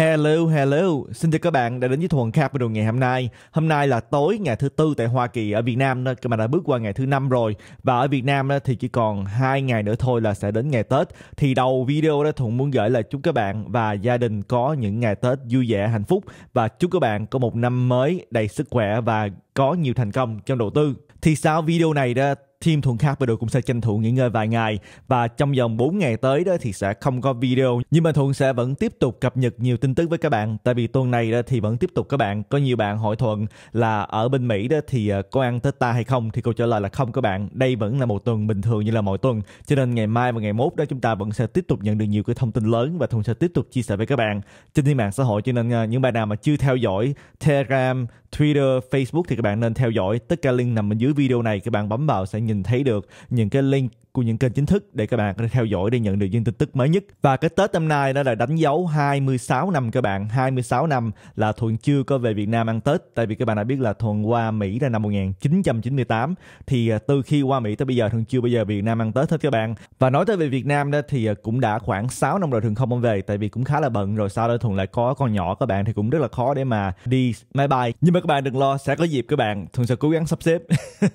Hello, hello. Xin chào các bạn đã đến với Thuần Capital ngày hôm nay. Hôm nay là tối ngày thứ tư tại Hoa Kỳ ở Việt Nam nên mà đã bước qua ngày thứ năm rồi. Và ở Việt Nam thì chỉ còn hai ngày nữa thôi là sẽ đến ngày Tết. Thì đầu video đó Thuận muốn gửi là chúc các bạn và gia đình có những ngày Tết vui vẻ, hạnh phúc và chúc các bạn có một năm mới đầy sức khỏe và có nhiều thành công trong đầu tư. Thì sau video này đó Team Thuận Khác và đội cũng sẽ tranh thủ nghỉ ngơi vài ngày và trong vòng 4 ngày tới đó thì sẽ không có video nhưng mà Thuận sẽ vẫn tiếp tục cập nhật nhiều tin tức với các bạn tại vì tuần này đó thì vẫn tiếp tục các bạn có nhiều bạn hỏi Thuận là ở bên Mỹ đó thì ờ, có ăn Tết ta hay không thì câu trả lời là không các bạn đây vẫn là một tuần bình thường như là mọi tuần cho nên ngày mai và ngày mốt đó chúng ta vẫn sẽ tiếp tục nhận được nhiều cái thông tin lớn và Thuận sẽ tiếp tục chia sẻ với các bạn trên những mạng xã hội cho nên ờ, những bạn nào mà chưa theo dõi Telegram, Twitter, Facebook thì các bạn nên theo dõi tất cả link nằm bên dưới video này các bạn bấm vào sẽ nhận nhìn thấy được những cái link của những kênh chính thức để các bạn có thể theo dõi để nhận được những tin tức mới nhất. Và cái Tết năm nay đó là đánh dấu 26 năm các bạn. 26 năm là Thuận chưa có về Việt Nam ăn Tết tại vì các bạn đã biết là Thuận qua Mỹ là năm 1998 thì à, từ khi qua Mỹ tới bây giờ Thuận chưa bây giờ Việt Nam ăn Tết hết các bạn. Và nói tới về Việt Nam đó thì à, cũng đã khoảng 6 năm rồi Thuận không về tại vì cũng khá là bận rồi sau đó Thuận lại có con nhỏ các bạn thì cũng rất là khó để mà đi máy bay. Nhưng mà các bạn đừng lo sẽ có dịp các bạn Thuận sẽ cố gắng sắp xếp.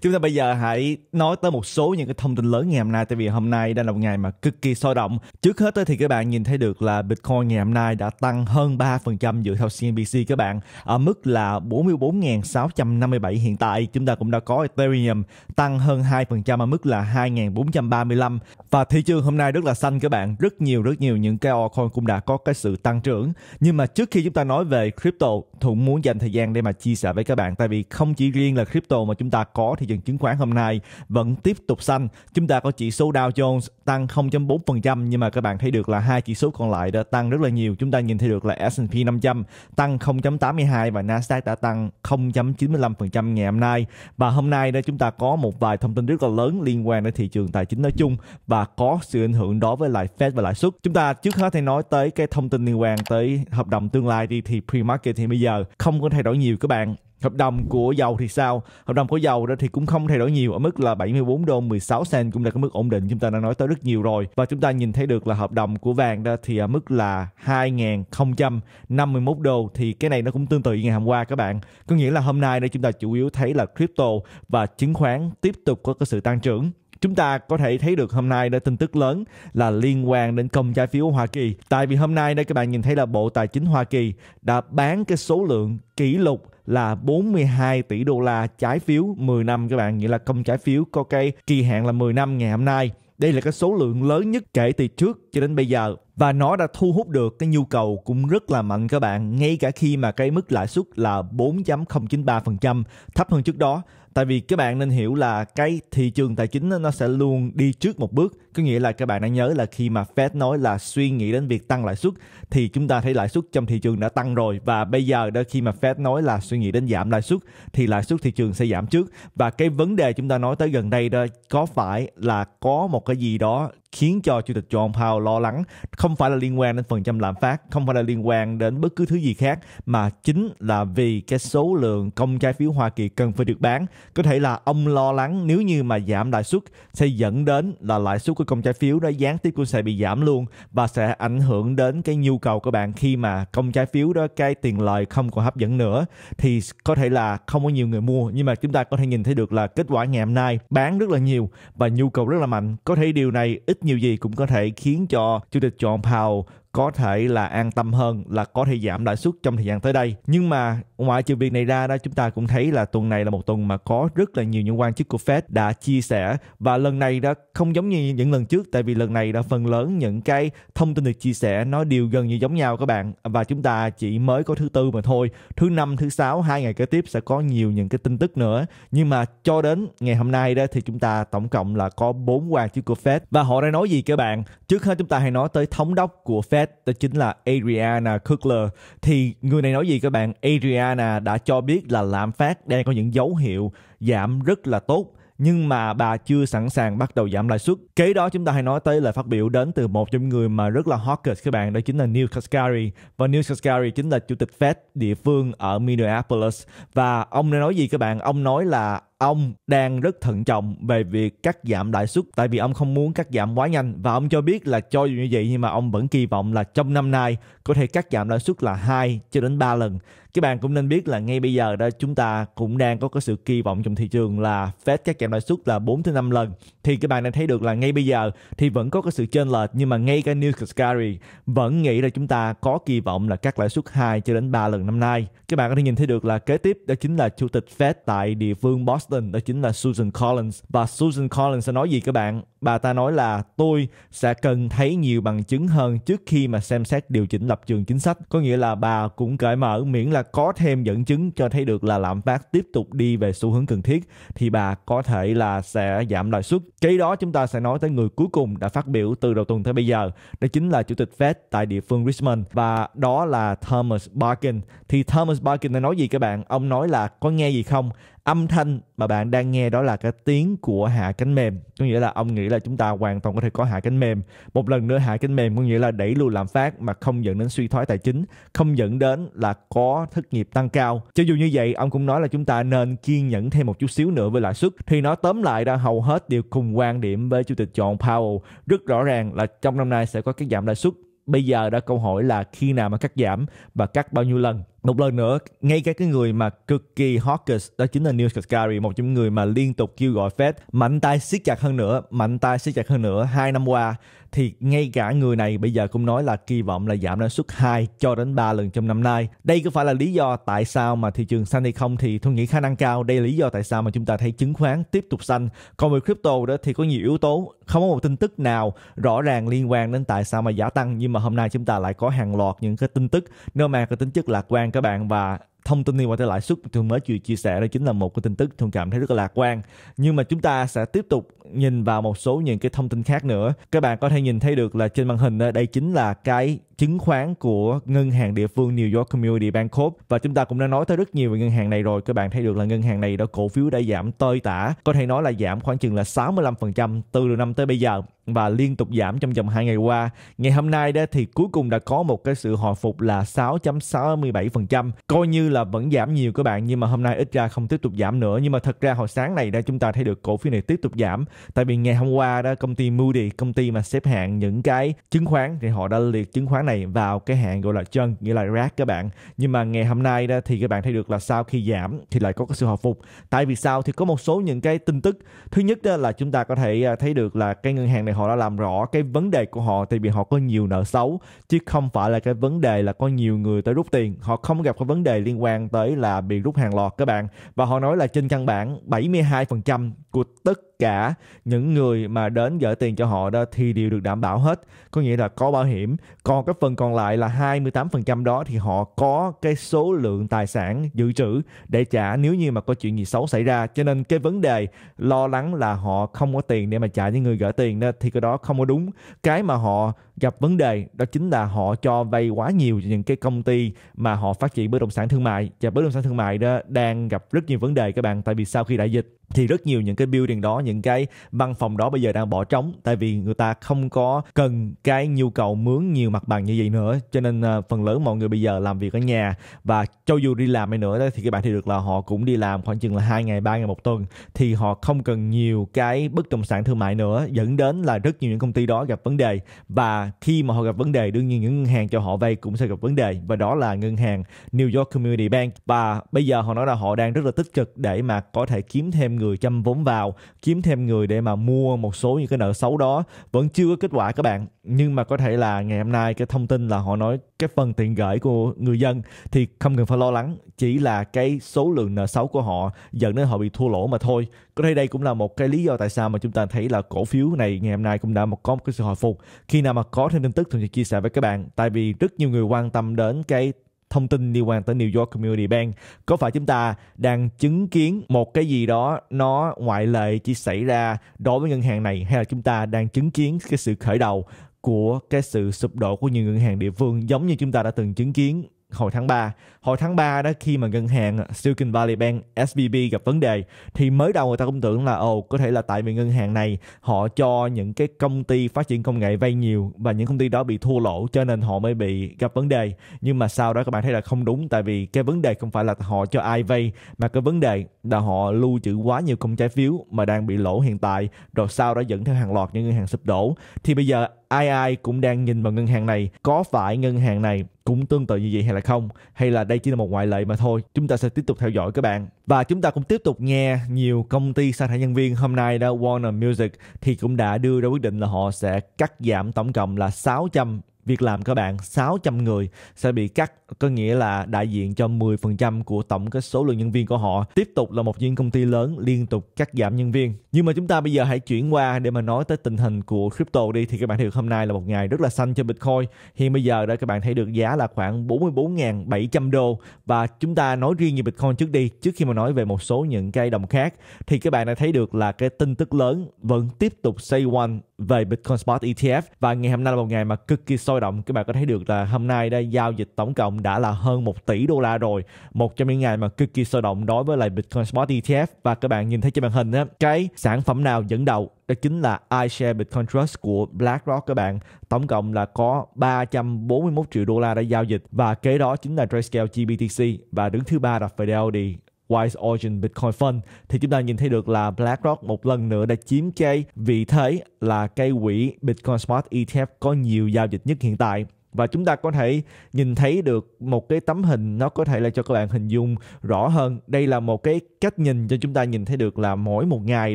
Chúng ta bây giờ hãy nói tới một số những cái thông tin lớn ngày hôm nay tại vì hôm nay đang là một ngày mà cực kỳ sôi động. Trước hết thì các bạn nhìn thấy được là Bitcoin ngày hôm nay đã tăng hơn 3% dựa theo CNBC các bạn ở mức là 44.657 hiện tại. Chúng ta cũng đã có Ethereum tăng hơn 2% ở mức là 2.435 và thị trường hôm nay rất là xanh các bạn. Rất nhiều rất nhiều những cái altcoin cũng đã có cái sự tăng trưởng. Nhưng mà trước khi chúng ta nói về crypto, Thuận muốn dành thời gian để mà chia sẻ với các bạn tại vì không chỉ riêng là crypto mà chúng ta có thị trường chứng khoán hôm nay vẫn tiếp tục xanh chúng ta có chỉ số Dow Jones tăng 0.4% nhưng mà các bạn thấy được là hai chỉ số còn lại đã tăng rất là nhiều. Chúng ta nhìn thấy được là S&P 500 tăng 0.82 và Nasdaq đã tăng 0.95% ngày hôm nay. Và hôm nay đó chúng ta có một vài thông tin rất là lớn liên quan đến thị trường tài chính nói chung và có sự ảnh hưởng đối với lại Fed và lãi suất. Chúng ta trước hết thì nói tới cái thông tin liên quan tới hợp đồng tương lai đi thì pre-market thì bây giờ không có thay đổi nhiều các bạn Hợp đồng của dầu thì sao? Hợp đồng của dầu đó thì cũng không thay đổi nhiều ở mức là 74 đô 16 sen cũng là cái mức ổn định chúng ta đã nói tới rất nhiều rồi. Và chúng ta nhìn thấy được là hợp đồng của vàng đó thì ở mức là 2051 đô thì cái này nó cũng tương tự như ngày hôm qua các bạn. Có nghĩa là hôm nay đây chúng ta chủ yếu thấy là crypto và chứng khoán tiếp tục có cái sự tăng trưởng chúng ta có thể thấy được hôm nay đã tin tức lớn là liên quan đến công trái phiếu Hoa Kỳ. Tại vì hôm nay đây các bạn nhìn thấy là Bộ Tài chính Hoa Kỳ đã bán cái số lượng kỷ lục là 42 tỷ đô la trái phiếu 10 năm các bạn, nghĩa là công trái phiếu có cái kỳ hạn là 10 năm ngày hôm nay. Đây là cái số lượng lớn nhất kể từ trước cho đến bây giờ và nó đã thu hút được cái nhu cầu cũng rất là mạnh các bạn ngay cả khi mà cái mức lãi suất là 4.093% thấp hơn trước đó tại vì các bạn nên hiểu là cái thị trường tài chính nó sẽ luôn đi trước một bước có nghĩa là các bạn đã nhớ là khi mà Fed nói là suy nghĩ đến việc tăng lãi suất thì chúng ta thấy lãi suất trong thị trường đã tăng rồi và bây giờ đó khi mà Fed nói là suy nghĩ đến giảm lãi suất thì lãi suất thị trường sẽ giảm trước và cái vấn đề chúng ta nói tới gần đây đó có phải là có một cái gì đó khiến cho chủ tịch John Powell lo lắng không phải là liên quan đến phần trăm lạm phát không phải là liên quan đến bất cứ thứ gì khác mà chính là vì cái số lượng công trái phiếu Hoa Kỳ cần phải được bán có thể là ông lo lắng nếu như mà giảm lãi suất sẽ dẫn đến là lãi suất của công trái phiếu đó gián tiếp cũng sẽ bị giảm luôn và sẽ ảnh hưởng đến cái nhu cầu của bạn khi mà công trái phiếu đó cái tiền lời không còn hấp dẫn nữa thì có thể là không có nhiều người mua nhưng mà chúng ta có thể nhìn thấy được là kết quả ngày hôm nay bán rất là nhiều và nhu cầu rất là mạnh có thể điều này ít nhiều gì cũng có thể khiến cho chủ tịch John Powell có thể là an tâm hơn là có thể giảm lãi suất trong thời gian tới đây nhưng mà ngoại trừ việc này ra đó chúng ta cũng thấy là tuần này là một tuần mà có rất là nhiều những quan chức của Fed đã chia sẻ và lần này đó không giống như những lần trước tại vì lần này đã phần lớn những cái thông tin được chia sẻ nó đều gần như giống nhau các bạn và chúng ta chỉ mới có thứ tư mà thôi thứ năm thứ sáu hai ngày kế tiếp sẽ có nhiều những cái tin tức nữa nhưng mà cho đến ngày hôm nay đó thì chúng ta tổng cộng là có bốn quan chức của Fed và họ đã nói gì các bạn trước hết chúng ta hãy nói tới thống đốc của Fed chết đó chính là Adriana Kugler thì người này nói gì các bạn Adriana đã cho biết là lạm phát đang có những dấu hiệu giảm rất là tốt nhưng mà bà chưa sẵn sàng bắt đầu giảm lãi suất. Kế đó chúng ta hay nói tới lời phát biểu đến từ một trong người mà rất là hot case các bạn đó chính là Neil Kashkari và Neil Kashkari chính là chủ tịch Fed địa phương ở Minneapolis và ông đã nói gì các bạn? Ông nói là ông đang rất thận trọng về việc cắt giảm lãi suất tại vì ông không muốn cắt giảm quá nhanh và ông cho biết là cho dù như vậy nhưng mà ông vẫn kỳ vọng là trong năm nay có thể cắt giảm lãi suất là 2 cho đến 3 lần. Các bạn cũng nên biết là ngay bây giờ đó chúng ta cũng đang có cái sự kỳ vọng trong thị trường là Fed cắt giảm lãi suất là 4 tới 5 lần. Thì các bạn đang thấy được là ngay bây giờ thì vẫn có cái sự chênh lệch nhưng mà ngay cả Neil Kashkari vẫn nghĩ là chúng ta có kỳ vọng là cắt lãi suất 2 cho đến 3 lần năm nay. Các bạn có thể nhìn thấy được là kế tiếp đó chính là chủ tịch Fed tại địa phương Boston Boston đó chính là Susan Collins và Susan Collins sẽ nói gì các bạn bà ta nói là tôi sẽ cần thấy nhiều bằng chứng hơn trước khi mà xem xét điều chỉnh lập trường chính sách có nghĩa là bà cũng cởi mở miễn là có thêm dẫn chứng cho thấy được là lạm phát tiếp tục đi về xu hướng cần thiết thì bà có thể là sẽ giảm lãi suất cái đó chúng ta sẽ nói tới người cuối cùng đã phát biểu từ đầu tuần tới bây giờ đó chính là chủ tịch Fed tại địa phương Richmond và đó là Thomas Barkin thì Thomas Barkin đã nói gì các bạn ông nói là có nghe gì không âm thanh mà bạn đang nghe đó là cái tiếng của hạ cánh mềm có nghĩa là ông nghĩ là chúng ta hoàn toàn có thể có hạ cánh mềm một lần nữa hạ cánh mềm có nghĩa là đẩy lùi lạm phát mà không dẫn đến suy thoái tài chính không dẫn đến là có thất nghiệp tăng cao cho dù như vậy ông cũng nói là chúng ta nên kiên nhẫn thêm một chút xíu nữa với lãi suất thì nó tóm lại ra hầu hết đều cùng quan điểm với chủ tịch John Powell rất rõ ràng là trong năm nay sẽ có cái giảm lãi suất bây giờ đã câu hỏi là khi nào mà cắt giảm và cắt bao nhiêu lần một lần nữa ngay cả cái người mà cực kỳ hawkish đó chính là Neil Kashkari một trong những người mà liên tục kêu gọi Fed mạnh tay siết chặt hơn nữa mạnh tay siết chặt hơn nữa hai năm qua thì ngay cả người này bây giờ cũng nói là kỳ vọng là giảm lãi suất 2 cho đến 3 lần trong năm nay. Đây có phải là lý do tại sao mà thị trường xanh hay không thì tôi nghĩ khả năng cao đây là lý do tại sao mà chúng ta thấy chứng khoán tiếp tục xanh. Còn về crypto đó thì có nhiều yếu tố, không có một tin tức nào rõ ràng liên quan đến tại sao mà giá tăng nhưng mà hôm nay chúng ta lại có hàng loạt những cái tin tức nếu mà có tính chất lạc quan quan các bạn và thông tin liên quan tới lãi suất tôi mới vừa chia sẻ đó chính là một cái tin tức tôi cảm thấy rất là lạc quan nhưng mà chúng ta sẽ tiếp tục nhìn vào một số những cái thông tin khác nữa các bạn có thể nhìn thấy được là trên màn hình ờ, đây chính là cái chứng khoán của ngân hàng địa phương New York Community Bank Corp và chúng ta cũng đã nói tới rất nhiều về ngân hàng này rồi các bạn thấy được là ngân hàng này đã cổ phiếu đã giảm tơi tả có thể nói là giảm khoảng chừng là 65% từ đầu năm tới bây giờ và liên tục giảm trong vòng 2 ngày qua. Ngày hôm nay đó thì cuối cùng đã có một cái sự hồi phục là 6.67%. Coi như là vẫn giảm nhiều các bạn nhưng mà hôm nay ít ra không tiếp tục giảm nữa nhưng mà thật ra hồi sáng này đã chúng ta thấy được cổ phiếu này tiếp tục giảm tại vì ngày hôm qua đó công ty Moody công ty mà xếp hạng những cái chứng khoán thì họ đã liệt chứng khoán này vào cái hạng gọi là chân nghĩa là rác các bạn nhưng mà ngày hôm nay đó thì các bạn thấy được là sau khi giảm thì lại có cái sự hồi phục tại vì sao thì có một số những cái tin tức thứ nhất đó là chúng ta có thể à, thấy được là cái ngân hàng này họ đã làm rõ cái vấn đề của họ tại vì họ có nhiều nợ xấu chứ không phải là cái vấn đề là có nhiều người tới rút tiền họ không gặp cái vấn đề liên quan tới là bị rút hàng loạt các bạn và họ nói là trên căn bản 72% của tất cả những người mà đến gửi tiền cho họ đó thì đều được đảm bảo hết có nghĩa là có bảo hiểm còn cái phần còn lại là 28% đó thì họ có cái số lượng tài sản dự trữ để trả nếu như mà có chuyện gì xấu xảy ra cho nên cái vấn đề lo lắng là họ không có tiền để mà trả những người gửi tiền đó thì cái đó không có đúng cái mà họ gặp vấn đề đó chính là họ cho vay quá nhiều cho những cái công ty mà họ phát triển bất động sản thương mại và bất động sản thương mại đó đang gặp rất nhiều vấn đề các bạn tại vì sau khi đại dịch thì rất nhiều những cái building đó những cái văn phòng đó bây giờ đang bỏ trống tại vì người ta không có cần cái nhu cầu mướn nhiều mặt bằng như vậy nữa cho nên ờ, phần lớn mọi người bây giờ làm việc ở nhà và cho dù đi làm hay nữa thì các bạn thì được là họ cũng đi làm khoảng chừng là hai ngày ba ngày một tuần thì họ không cần nhiều cái bất động sản thương mại nữa dẫn đến là rất nhiều những công ty đó gặp vấn đề và khi mà họ gặp vấn đề đương nhiên những ngân hàng cho họ vay cũng sẽ gặp vấn đề và đó là ngân hàng New York Community Bank và bây giờ họ nói là họ đang rất là tích cực để mà có thể kiếm thêm người chăm vốn vào kiếm thêm người để mà mua một số những cái nợ xấu đó vẫn chưa có kết quả các bạn nhưng mà có thể là ngày hôm nay cái thông tin là họ nói cái phần tiền gửi của người dân thì không cần phải lo lắng chỉ là cái số lượng nợ xấu của họ dẫn đến họ bị thua lỗ mà thôi có thể đây cũng là một cái lý do tại sao mà chúng ta thấy là cổ phiếu này ngày hôm nay cũng đã một có một cái sự hồi phục khi nào mà có thêm tin tức thì chia sẻ với các bạn tại vì rất nhiều người quan tâm đến cái thông tin liên quan tới New York Community Bank có phải chúng ta đang chứng kiến một cái gì đó nó ngoại lệ chỉ xảy ra đối với ngân hàng này hay là chúng ta đang chứng kiến cái sự khởi đầu của cái sự sụp đổ của nhiều ngân hàng địa phương giống như chúng ta đã từng chứng kiến hồi tháng 3 hồi tháng 3 đó khi mà ngân hàng Silicon Valley Bank SVB gặp vấn đề thì mới đầu người ta cũng tưởng là ồ có thể là tại vì ngân hàng này họ cho những cái công ty phát triển công nghệ vay nhiều và những công ty đó bị thua lỗ cho nên họ mới bị gặp vấn đề nhưng mà sau đó các bạn thấy là không đúng tại vì cái vấn đề không phải là họ cho ai vay mà cái vấn đề là họ lưu trữ quá nhiều công trái phiếu mà đang bị lỗ hiện tại rồi sau đó dẫn theo hàng loạt những ngân hàng sụp đổ thì bây giờ ai ai cũng đang nhìn vào ngân hàng này có phải ngân hàng này cũng tương tự như vậy hay là không hay là đây đây chỉ là một ngoại lệ mà thôi. Chúng ta sẽ tiếp tục theo dõi các bạn. Và chúng ta cũng tiếp tục nghe nhiều công ty sa thải nhân viên hôm nay đó Warner Music thì cũng đã đưa ra quyết định là họ sẽ cắt giảm tổng cộng là 600 việc làm các bạn 600 người sẽ bị cắt có nghĩa là đại diện cho 10% của tổng cái số lượng nhân viên của họ tiếp tục là một những công ty lớn liên tục cắt giảm nhân viên nhưng mà chúng ta bây giờ hãy chuyển qua để mà nói tới tình hình của crypto đi thì các bạn thấy hôm nay là một ngày rất là xanh cho Bitcoin hiện bây giờ đó các bạn thấy được giá là khoảng 44.700 đô và chúng ta nói riêng về Bitcoin trước đi trước khi mà nói về một số những cái đồng khác thì các bạn đã thấy được là cái tin tức lớn vẫn tiếp tục say one về Bitcoin Spot ETF và ngày hôm nay là một ngày mà cực kỳ sôi lao động các bạn có thấy được là hôm nay đây giao dịch tổng cộng đã là hơn 1 tỷ đô la rồi một trong những ngày mà cực kỳ sôi động đối với lại Bitcoin Spot ETF và các bạn nhìn thấy trên màn hình á cái sản phẩm nào dẫn đầu đó chính là iShares Bitcoin Trust của BlackRock các bạn. Tổng cộng là có 341 triệu đô la đã giao dịch và kế đó chính là Grayscale GBTC và đứng thứ ba là Fidelity Wise Origin Bitcoin Fund thì chúng ta nhìn thấy được là BlackRock một lần nữa đã chiếm cái vị thế là cây quỹ Bitcoin Smart ETF có nhiều giao dịch nhất hiện tại và chúng ta có thể nhìn thấy được một cái tấm hình nó có thể là cho các bạn hình dung rõ hơn đây là một cái cách nhìn cho chúng ta nhìn thấy được là mỗi một ngày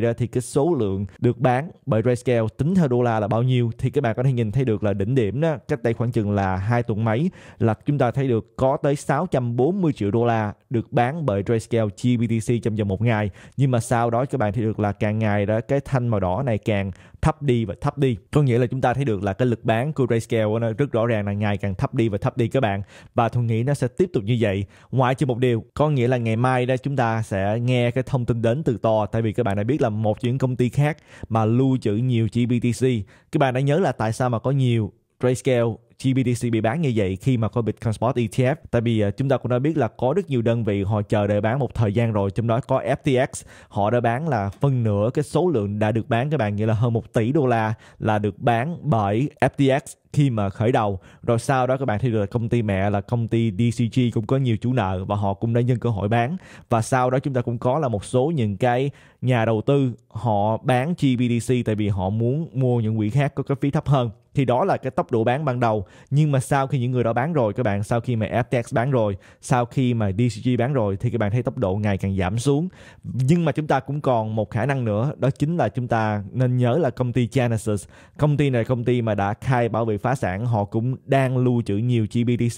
đó thì cái số lượng được bán bởi RayScale tính theo đô la là bao nhiêu thì các bạn có thể nhìn thấy được là đỉnh điểm đó cách đây khoảng chừng là hai tuần mấy là chúng ta thấy được có tới 640 triệu đô la được bán bởi Grayscale GBTC trong vòng một ngày nhưng mà sau đó các bạn thấy được là càng ngày đó cái thanh màu đỏ này càng thấp đi và thấp đi có nghĩa là chúng ta thấy được là cái lực bán của Grayscale nó rất rõ ràng là ngày càng thấp đi và thấp đi các bạn và tôi nghĩ nó sẽ tiếp tục như vậy ngoại trừ một điều có nghĩa là ngày mai đó chúng ta sẽ nghe cái thông tin đến từ to tại vì các bạn đã biết là một những công ty khác mà lưu trữ nhiều chỉ BTC các bạn đã nhớ là tại sao mà có nhiều Grayscale GBTC bị bán như vậy khi mà có Bitcoin Spot ETF tại vì à, chúng ta cũng đã biết là có rất nhiều đơn vị họ chờ đợi bán một thời gian rồi trong đó có FTX họ đã bán là phân nửa cái số lượng đã được bán các bạn nghĩa là hơn 1 tỷ đô la là được bán bởi FTX khi mà khởi đầu rồi sau đó các bạn thấy được là công ty mẹ là công ty DCG cũng có nhiều chủ nợ và họ cũng đã nhân cơ hội bán và sau đó chúng ta cũng có là một số những cái nhà đầu tư họ bán GBDC tại vì họ muốn mua những quỹ khác có cái phí thấp hơn thì đó là cái tốc độ bán ban đầu nhưng mà sau khi những người đó bán rồi các bạn sau khi mà FTX bán rồi sau khi mà DCG bán rồi thì các bạn thấy tốc độ ngày càng giảm xuống nhưng mà chúng ta cũng còn một khả năng nữa đó chính là chúng ta nên nhớ là công ty Genesis công ty này công ty mà đã khai bảo vệ phá sản họ cũng đang lưu trữ nhiều GBTC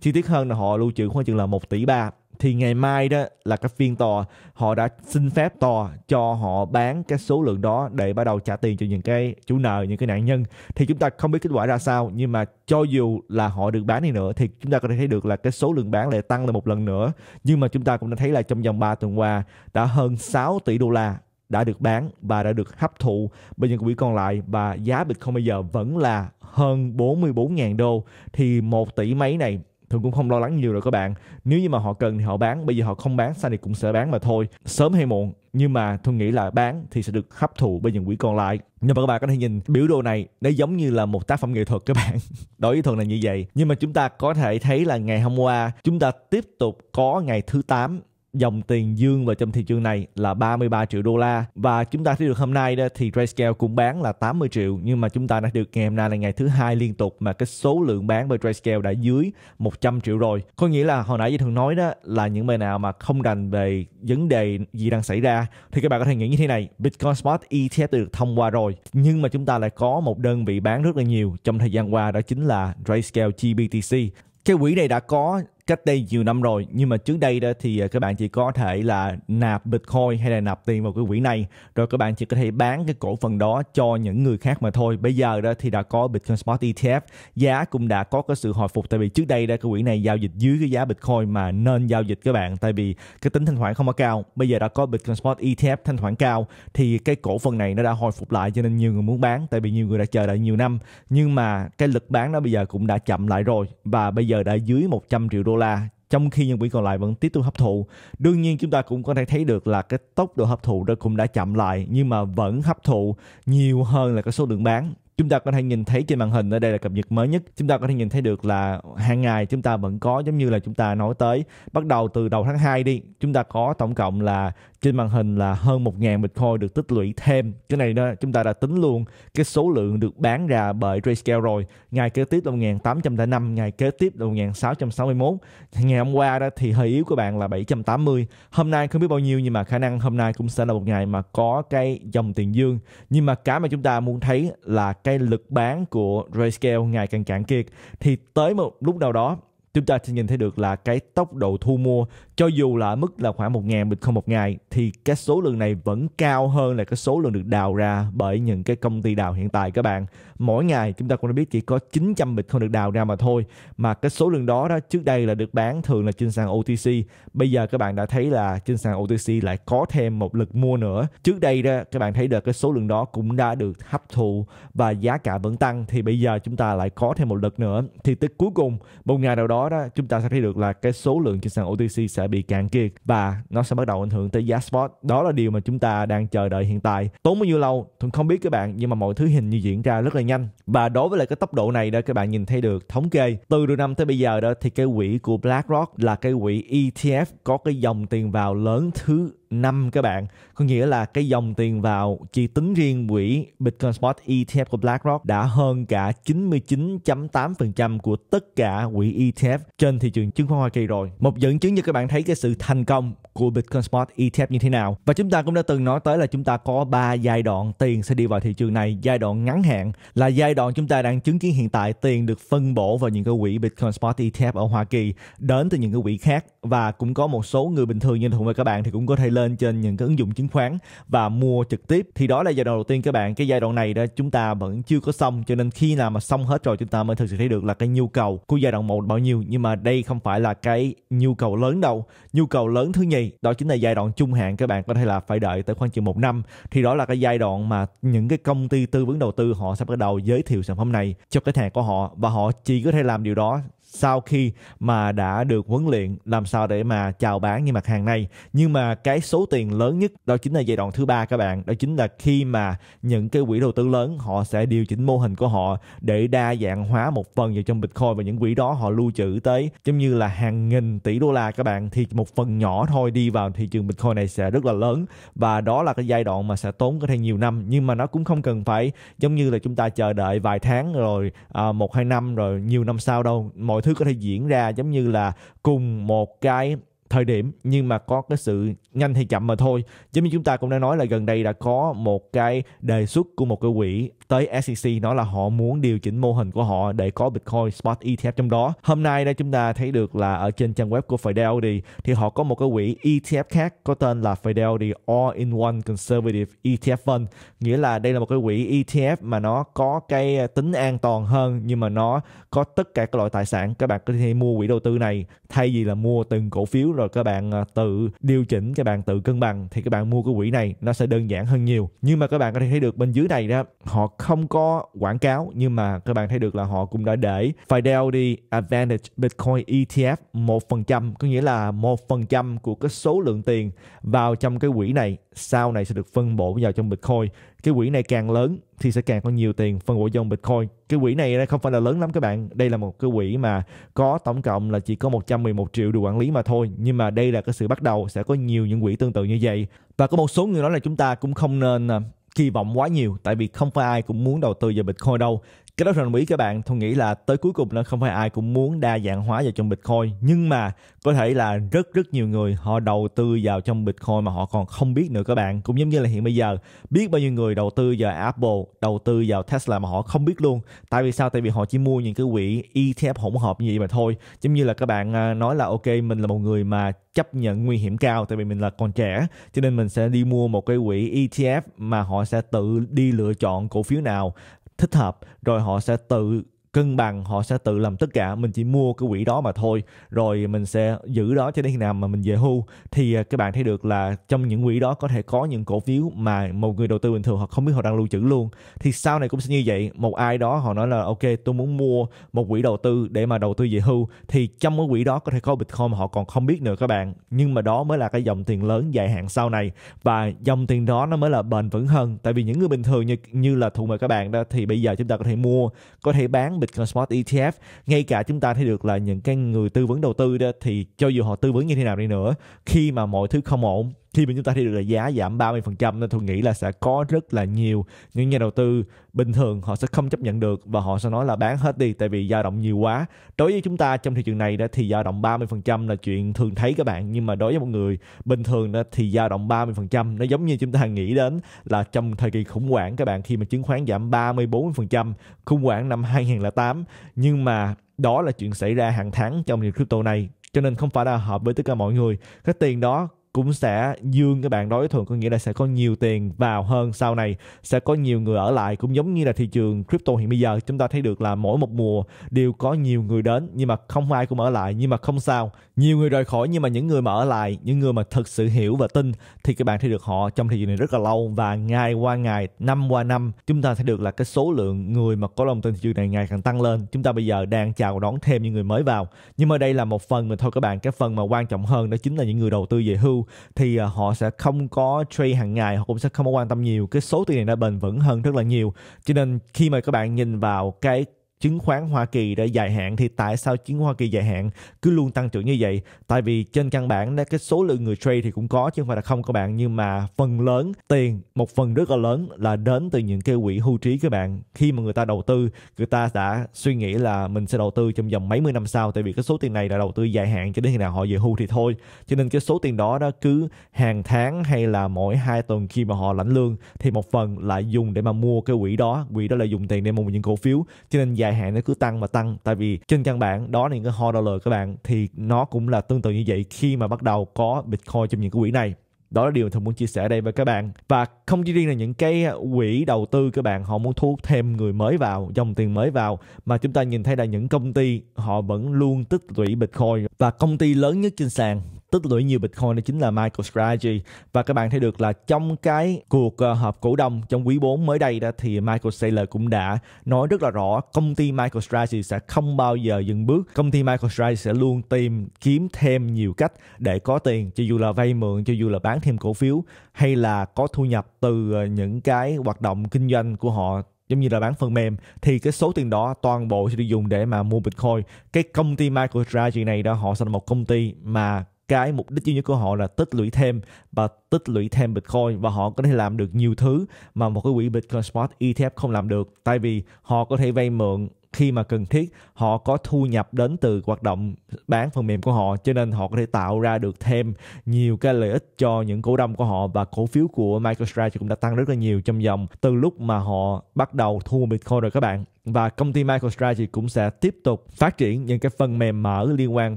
chi tiết hơn là họ lưu trữ khoảng chừng là 1 tỷ ba thì ngày mai đó là cái phiên tòa họ đã xin phép tòa cho họ bán cái số lượng đó để bắt đầu trả tiền cho những cái chủ nợ những cái nạn nhân thì chúng ta không biết kết quả ra sao nhưng mà cho dù là họ được bán đi nữa thì chúng ta có thể thấy được là cái số lượng bán lại tăng lên một lần nữa nhưng mà chúng ta cũng đã thấy là trong vòng 3 tuần qua đã hơn 6 tỷ đô la đã được bán và đã được hấp thụ bởi những quỹ còn lại và giá Bitcoin bây giờ vẫn là hơn 44.000 đô thì một tỷ mấy này thường cũng không lo lắng nhiều rồi các bạn nếu như mà họ cần thì họ bán bây giờ họ không bán sao thì cũng sẽ bán mà thôi sớm hay muộn nhưng mà thường nghĩ là bán thì sẽ được hấp thụ bởi những quỹ còn lại nhưng mà các bạn có thể nhìn biểu đồ này nó giống như là một tác phẩm nghệ thuật các bạn đối với thường là như vậy nhưng mà chúng ta có thể thấy là ngày hôm qua chúng ta tiếp tục có ngày thứ 8 dòng tiền dương vào trong thị trường này là 33 triệu đô la và chúng ta thấy được hôm nay đó thì Trayscale cũng bán là 80 triệu nhưng mà chúng ta đã được ngày hôm nay là ngày thứ hai liên tục mà cái số lượng bán bởi Trayscale đã dưới 100 triệu rồi có nghĩa là hồi nãy như thường nói đó là những bên nào mà không rành về vấn đề gì đang xảy ra thì các bạn có thể nghĩ như thế này Bitcoin Spot ETF được thông qua rồi nhưng mà chúng ta lại có một đơn vị bán rất là nhiều trong thời gian qua đó chính là Trayscale GBTC cái quỹ này đã có cách đây nhiều năm rồi nhưng mà trước đây đó thì à, các bạn chỉ có thể là nạp bitcoin hay là nạp tiền vào cái quỹ này rồi các bạn chỉ có thể bán cái cổ phần đó cho những người khác mà thôi bây giờ đó thì đã có bitcoin spot ETF giá cũng đã có cái sự hồi phục tại vì trước đây đó cái quỹ này giao dịch dưới cái giá bitcoin mà nên giao dịch các bạn tại vì cái tính thanh khoản không có cao bây giờ đã có bitcoin spot ETF thanh khoản cao thì cái cổ phần này nó đã hồi phục lại cho nên nhiều người muốn bán tại vì nhiều người đã chờ đợi nhiều năm nhưng mà cái lực bán đó bây giờ cũng đã chậm lại rồi và bây giờ đã dưới 100 triệu đô là trong khi những quỹ còn lại vẫn tiếp tục hấp thụ đương nhiên chúng ta cũng có thể thấy được là cái tốc độ hấp thụ đó cũng đã chậm lại nhưng mà vẫn hấp thụ nhiều hơn là cái số lượng bán chúng ta có thể nhìn thấy trên màn hình ở đây là cập nhật mới nhất chúng ta có thể nhìn thấy được là hàng ngày chúng ta vẫn có giống như là chúng ta nói tới bắt đầu từ đầu tháng 2 đi chúng ta có tổng cộng là trên màn hình là hơn 1.000 Bitcoin được tích lũy thêm. Cái này đó chúng ta đã tính luôn cái số lượng được bán ra bởi Grayscale rồi. Ngày kế tiếp là 1.805, ngày kế tiếp là 1.661. Ngày hôm qua đó thì hơi yếu của bạn là 780. Hôm nay không biết bao nhiêu nhưng mà khả năng hôm nay cũng sẽ là một ngày mà có cái dòng tiền dương. Nhưng mà cái mà chúng ta muốn thấy là cái lực bán của Grayscale ngày càng cạn kiệt thì tới một lúc nào đó chúng ta sẽ nhìn thấy được là cái tốc độ thu mua cho dù là mức là khoảng 1.000 bitcoin một ngày thì cái số lượng này vẫn cao hơn là cái số lượng được đào ra bởi những cái công ty đào hiện tại các bạn. Mỗi ngày chúng ta cũng đã biết chỉ có 900 bitcoin được đào ra mà thôi. Mà cái số lượng đó đó trước đây là được bán thường là trên sàn OTC. Bây giờ các bạn đã thấy là trên sàn OTC lại có thêm một lực mua nữa. Trước đây đó các bạn thấy được cái số lượng đó cũng đã được hấp thụ và giá cả vẫn tăng thì bây giờ chúng ta lại có thêm một lực nữa. Thì tới cuối cùng một ngày nào đó đó chúng ta sẽ thấy được là cái số lượng trên sàn OTC sẽ bị cạn kiệt và nó sẽ bắt đầu ảnh hưởng tới giá spot đó là điều mà chúng ta đang chờ đợi hiện tại tốn bao nhiêu lâu thuận không biết các bạn nhưng mà mọi thứ hình như diễn ra rất là nhanh và đối với lại cái tốc độ này đó các bạn nhìn thấy được thống kê từ đầu năm tới bây giờ đó thì cái quỹ của BlackRock là cái quỹ ETF có cái dòng tiền vào lớn thứ năm các bạn có nghĩa là cái dòng tiền vào chỉ tính riêng quỹ Bitcoin Spot ETF của BlackRock đã hơn cả 99.8% của tất cả quỹ ETF trên thị trường chứng khoán Hoa Kỳ rồi một dẫn chứng cho các bạn thấy cái sự thành công của Bitcoin Spot ETF như thế nào và chúng ta cũng đã từng nói tới là chúng ta có ba giai đoạn tiền sẽ đi vào thị trường này giai đoạn ngắn hạn là giai đoạn chúng ta đang chứng kiến hiện tại tiền được phân bổ vào những cái quỹ Bitcoin Spot ETF ở Hoa Kỳ đến từ những cái quỹ khác và cũng có một số người bình thường như thùng với các bạn thì cũng có thể lên trên những cái ứng dụng chứng khoán và mua trực tiếp thì đó là giai đoạn đầu tiên các bạn cái giai đoạn này đó chúng ta vẫn chưa có xong cho nên khi nào mà xong hết rồi chúng ta mới thực sự thấy được là cái nhu cầu của giai đoạn một bao nhiêu nhưng mà đây không phải là cái nhu cầu lớn đâu nhu cầu lớn thứ nhì đó chính là giai đoạn trung hạn các bạn có thể là phải đợi tới khoảng chừng một năm thì đó là cái giai đoạn mà những cái công ty tư vấn đầu tư họ sẽ bắt đầu giới thiệu sản phẩm này cho khách hàng của họ và họ chỉ có thể làm điều đó sau khi mà đã được huấn luyện làm sao để mà chào bán những mặt hàng này nhưng mà cái số tiền lớn nhất đó chính là giai đoạn thứ ba các bạn đó chính là khi mà những cái quỹ đầu tư lớn họ sẽ điều chỉnh mô hình của họ để đa dạng hóa một phần vào trong bitcoin và những quỹ đó họ lưu trữ tới giống như là hàng nghìn tỷ đô la các bạn thì một phần nhỏ thôi đi vào thị trường bitcoin này sẽ rất là lớn và đó là cái giai đoạn mà sẽ tốn có thể nhiều năm nhưng mà nó cũng không cần phải giống như là chúng ta chờ đợi vài tháng rồi à, một hai năm rồi nhiều năm sau đâu mọi thứ thứ có thể diễn ra giống như là cùng một cái thời điểm nhưng mà có cái sự nhanh hay chậm mà thôi giống như chúng ta cũng đã nói là gần đây đã có một cái đề xuất của một cái quỹ tới SEC nói là họ muốn điều chỉnh mô hình của họ để có Bitcoin spot ETF trong đó. Hôm nay đây chúng ta thấy được là ở trên trang web của Fidelity thì họ có một cái quỹ ETF khác có tên là Fidelity All in One Conservative ETF Fund, nghĩa là đây là một cái quỹ ETF mà nó có cái tính an toàn hơn nhưng mà nó có tất cả các loại tài sản các bạn có thể mua quỹ đầu tư này thay vì là mua từng cổ phiếu rồi các bạn à, tự điều chỉnh các bạn tự cân bằng thì các bạn mua cái quỹ này nó sẽ đơn giản hơn nhiều nhưng mà các bạn có thể thấy được bên dưới này đó họ không có quảng cáo nhưng mà các bạn thấy được là họ cũng đã để Fidelity Advantage Bitcoin ETF 1% có nghĩa là 1% của cái số lượng tiền vào trong cái quỹ này sau này sẽ được phân bổ vào trong Bitcoin cái quỹ này càng lớn thì sẽ càng có nhiều tiền phân bổ trong Bitcoin cái quỹ này không phải là lớn lắm các bạn đây là một cái quỹ mà có tổng cộng là chỉ có 111 triệu được quản lý mà thôi nhưng mà đây là cái sự bắt đầu sẽ có nhiều những quỹ tương tự như vậy và có một số người nói là chúng ta cũng không nên à, kỳ vọng quá nhiều tại vì không phải ai cũng muốn đầu tư vào Bitcoin đâu cái đó đồng ý các bạn tôi nghĩ là tới cuối cùng là không phải ai cũng muốn đa dạng hóa vào trong bitcoin nhưng mà có thể là rất rất nhiều người họ đầu tư vào trong bitcoin mà họ còn không biết nữa các bạn cũng giống như là hiện bây giờ biết bao nhiêu người đầu tư vào apple đầu tư vào tesla mà họ không biết luôn tại vì sao tại vì họ chỉ mua những cái quỹ etf hỗn hợp như vậy mà thôi giống như là các bạn à, nói là ok mình là một người mà chấp nhận nguy hiểm cao tại vì mình là còn trẻ cho nên mình sẽ đi mua một cái quỹ etf mà họ sẽ tự đi lựa chọn cổ phiếu nào thích hợp rồi họ sẽ tự cân bằng họ sẽ tự làm tất cả mình chỉ mua cái quỹ đó mà thôi rồi mình sẽ giữ đó cho đến khi nào mà mình về hưu thì à, các bạn thấy được là trong những quỹ đó có thể có những cổ phiếu mà một người đầu tư bình thường họ không biết họ đang lưu trữ luôn thì sau này cũng sẽ như vậy một ai đó họ nói là ok tôi muốn mua một quỹ đầu tư để mà đầu tư về hưu thì trong cái quỹ đó có thể có bitcoin mà họ còn không biết nữa các bạn nhưng mà đó mới là cái dòng tiền lớn dài hạn sau này và dòng tiền đó nó mới là bền vững hơn tại vì những người bình thường như như là thụ mời các bạn đó thì bây giờ chúng ta có thể mua có thể bán bitcoin Bitcoin Spot ETF ngay cả chúng ta thấy được là những cái người tư vấn đầu tư đó thì cho dù họ tư vấn như thế nào đi nữa khi mà mọi thứ không ổn khi mà chúng ta thấy được là giá giảm 30% nên tôi nghĩ là sẽ có rất là nhiều những nhà đầu tư bình thường họ sẽ không chấp nhận được và họ sẽ nói là bán hết đi tại vì dao động nhiều quá. Đối với chúng ta trong thị trường này đó thì dao động 30% là chuyện thường thấy các bạn nhưng mà đối với một người bình thường đó thì dao động 30% nó giống như chúng ta nghĩ đến là trong thời kỳ khủng hoảng các bạn khi mà chứng khoán giảm 30 40% khủng hoảng năm 2008 nhưng mà đó là chuyện xảy ra hàng tháng trong thị crypto này cho nên không phải là hợp với tất cả mọi người cái tiền đó cũng sẽ dương cái bạn đối thuận có nghĩa là sẽ có nhiều tiền vào hơn sau này sẽ có nhiều người ở lại cũng giống như là thị trường crypto hiện bây giờ chúng ta thấy được là mỗi một mùa đều có nhiều người đến nhưng mà không ai cũng ở lại nhưng mà không sao nhiều người rời khỏi nhưng mà những người mà ở lại những người mà thực sự hiểu và tin thì các bạn thấy được họ trong thị trường này rất là lâu và ngày qua ngày năm qua năm chúng ta thấy được là cái số lượng người mà có lòng tin thị trường này ngày càng tăng lên chúng ta bây giờ đang chào đón thêm những người mới vào nhưng mà đây là một phần mà thôi các bạn cái phần mà quan trọng hơn đó chính là những người đầu tư về hưu hưu thì à, họ sẽ không có trade hàng ngày họ cũng sẽ không có quan tâm nhiều cái số tiền này đã bền vững hơn rất là nhiều cho nên khi mà các bạn nhìn vào cái chứng khoán Hoa Kỳ đã dài hạn thì tại sao chứng khoán Hoa Kỳ dài hạn cứ luôn tăng trưởng như vậy? Tại vì trên căn bản cái số lượng người trade thì cũng có chứ không phải là không các bạn nhưng mà phần lớn tiền một phần rất là lớn là đến từ những cái quỹ hưu trí các bạn. Khi mà người ta đầu tư, người ta đã suy nghĩ là mình sẽ đầu tư trong vòng mấy mươi năm sau tại vì cái số tiền này là đầu tư dài hạn cho đến khi nào họ về hưu thì thôi. Cho nên cái số tiền đó đó cứ hàng tháng hay là mỗi hai tuần khi mà họ lãnh lương thì một phần lại dùng để mà mua cái quỹ đó, quỹ đó là dùng tiền để mua những cổ phiếu. Cho nên dài dài hạn nó cứ tăng mà tăng tại vì trên căn bản đó là những cái hot dollar các bạn thì nó cũng là tương tự như vậy khi mà bắt đầu có bitcoin trong những cái quỹ này đó là điều mình thường muốn chia sẻ đây với các bạn và không chỉ riêng là những cái quỹ đầu tư các bạn họ muốn thu hút thêm người mới vào dòng tiền mới vào mà chúng ta nhìn thấy là những công ty họ vẫn luôn tích lũy bitcoin và công ty lớn nhất trên sàn tích lũy nhiều Bitcoin đó chính là MicroStrategy và các bạn thấy được là trong cái cuộc ờ, họp cổ đông trong quý 4 mới đây đó thì Michael Saylor cũng đã nói rất là rõ công ty MicroStrategy sẽ không bao giờ dừng bước công ty MicroStrategy sẽ luôn tìm kiếm thêm nhiều cách để có tiền cho dù là vay mượn cho dù là bán thêm cổ phiếu hay là có thu nhập từ ờ, những cái hoạt động kinh doanh của họ giống như là bán phần mềm thì cái số tiền đó toàn bộ sẽ được dùng để mà mua Bitcoin. Cái công ty MicroStrategy này đó họ sẽ là một công ty mà cái mục đích duy nhất của họ là tích lũy thêm và tích lũy thêm Bitcoin và họ có thể làm được nhiều thứ mà một cái quỹ Bitcoin Spot ETF không làm được tại vì họ có thể vay mượn khi mà cần thiết họ có thu nhập đến từ hoạt động bán phần mềm của họ cho nên họ có thể tạo ra được thêm nhiều cái lợi ích cho những cổ đông của họ và cổ phiếu của MicroStrategy cũng đã tăng rất là nhiều trong vòng từ lúc mà họ bắt đầu thu Bitcoin rồi các bạn và công ty MicroStrategy cũng sẽ tiếp tục phát triển những cái phần mềm mở liên quan